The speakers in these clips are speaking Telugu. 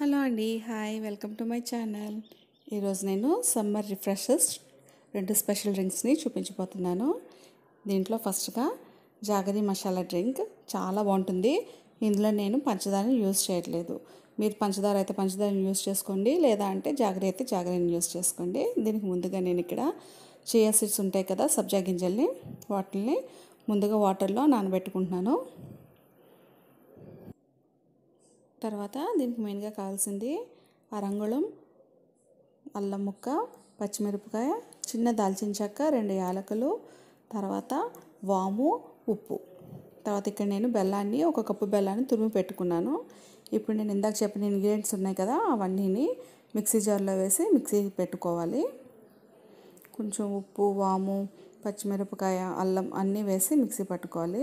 హలో అండి hi welcome to my channel ఈరోజు నేను సమ్మర్ రిఫ్రెషర్స్ రెండు స్పెషల్ డ్రింక్స్ని చూపించబోతున్నాను దీంట్లో ఫస్ట్గా జాగరి మసాలా డ్రింక్ చాలా బాగుంటుంది ఇందులో నేను పంచదారని యూజ్ చేయట్లేదు మీరు పంచదార అయితే పంచదారని యూజ్ చేసుకోండి లేదా అంటే జాగరి అయితే జాగరిని యూజ్ చేసుకోండి దీనికి ముందుగా నేను ఇక్కడ చియా సీడ్స్ ఉంటాయి కదా సబ్జా గింజల్ని వాటిని ముందుగా వాటర్లో నానబెట్టుకుంటున్నాను తర్వాత దీనికి మెయిన్గా కావాల్సింది అరంగుళం అల్లం ముక్క పచ్చిమిరపకాయ చిన్న దాల్చిన చెక్క రెండు యాలకులు తర్వాత వాము ఉప్పు తర్వాత ఇక్కడ నేను బెల్లాన్ని ఒక కప్పు బెల్లాన్ని తురిమి పెట్టుకున్నాను ఇప్పుడు నేను ఇందాక చెప్పిన ఇంగ్రీడియంట్స్ ఉన్నాయి కదా అవన్నీని మిక్సీ జార్లో వేసి మిక్సీ పెట్టుకోవాలి కొంచెం ఉప్పు వాము పచ్చిమిరపకాయ అల్లం అన్నీ వేసి మిక్సీ పట్టుకోవాలి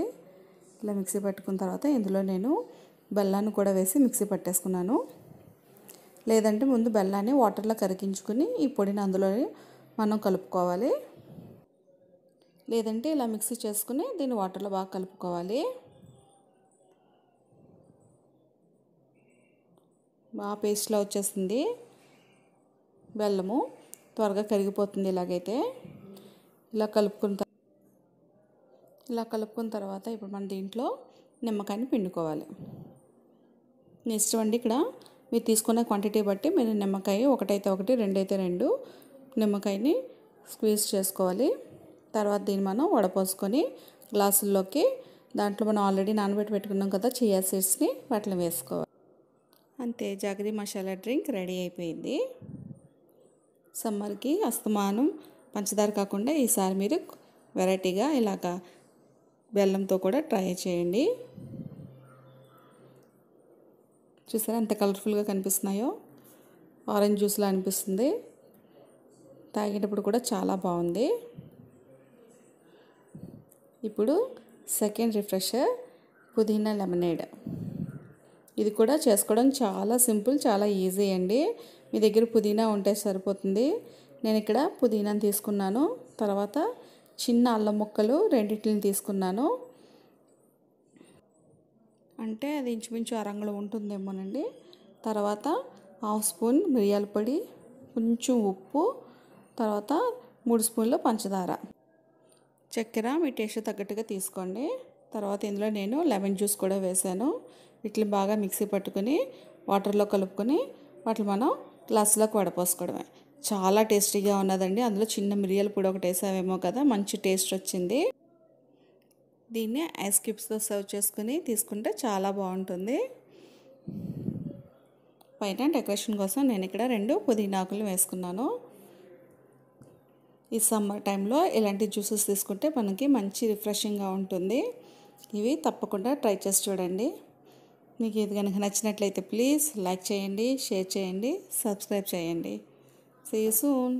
ఇలా మిక్సీ పట్టుకున్న తర్వాత ఇందులో నేను బెల్లాన్ని కూడా వేసి మిక్సీ పట్టేసుకున్నాను లేదంటే ముందు బెల్లాన్ని వాటర్లో కరిగించుకుని ఈ పొడిని అందులో మనం కలుపుకోవాలి లేదంటే ఇలా మిక్సీ చేసుకుని దీన్ని వాటర్లో బాగా కలుపుకోవాలి బాగా పేస్ట్లో వచ్చేసింది బెల్లము త్వరగా కరిగిపోతుంది ఇలాగైతే ఇలా కలుపుకున్న ఇలా కలుపుకున్న తర్వాత ఇప్పుడు మన దీంట్లో నిమ్మకాయని పిండుకోవాలి నెక్స్ట్ అండి ఇక్కడ మీరు తీసుకునే క్వాంటిటీ బట్టి మీరు నిమ్మకాయ ఒకటైతే ఒకటి రెండైతే రెండు నిమ్మకాయని స్క్వీజ్ చేసుకోవాలి తర్వాత దీన్ని మనం వడపోసుకొని గ్లాసుల్లోకి దాంట్లో మనం ఆల్రెడీ నానబెట్టి పెట్టుకున్నాం కదా చియా సీడ్స్ని వాటిని వేసుకోవాలి అంతే జాగ్రీ మసాలా డ్రింక్ రెడీ అయిపోయింది సమ్మర్కి అస్తమానం పంచదార కాకుండా ఈసారి మీరు వెరైటీగా ఇలాగ బెల్లంతో కూడా ట్రై చేయండి చూసారా ఎంత కలర్ఫుల్గా కనిపిస్తున్నాయో ఆరెంజ్ జ్యూస్లా అనిపిస్తుంది తాగేటప్పుడు కూడా చాలా బాగుంది ఇప్పుడు సెకండ్ రిఫ్రెషర్ పుదీనా లెమనేడ్ ఇది కూడా చేసుకోవడం చాలా సింపుల్ చాలా ఈజీ అండి మీ దగ్గర పుదీనా ఉంటే సరిపోతుంది నేను ఇక్కడ పుదీనాను తీసుకున్నాను తర్వాత చిన్న అల్లం ముక్కలు రెండింటిని తీసుకున్నాను అంటే అది ఇంచుమించు అరంగులో ఉంటుందేమోనండి తర్వాత హాఫ్ స్పూన్ మిరియాల పొడి కొంచెం ఉప్పు తర్వాత మూడు స్పూన్లు పంచదార చక్కెర మీ టేస్ట్ తగ్గట్టుగా తీసుకోండి తర్వాత ఇందులో నేను లెమన్ జ్యూస్ కూడా వేశాను వీటిని బాగా మిక్సీ పట్టుకుని వాటర్లో కలుపుకొని వాటిని మనం గ్లాసులోకి వడపోసుకోవడమే చాలా టేస్టీగా ఉన్నదండి అందులో చిన్న మిరియాల పొడి ఒకటి వేసావేమో కదా మంచి టేస్ట్ వచ్చింది దీన్ని ఐస్ క్యూబ్స్తో సర్వ్ చేసుకుని తీసుకుంటే చాలా బాగుంటుంది పైన డెకరేషన్ కోసం నేను ఇక్కడ రెండు పుదీనాకులు వేసుకున్నాను ఈ సమ్మర్ టైంలో ఇలాంటి జ్యూసెస్ తీసుకుంటే మనకి మంచి రిఫ్రెషింగ్గా ఉంటుంది ఇవి తప్పకుండా ట్రై చేసి చూడండి మీకు ఇది కనుక నచ్చినట్లయితే ప్లీజ్ లైక్ చేయండి షేర్ చేయండి సబ్స్క్రైబ్ చేయండి సీ సూన్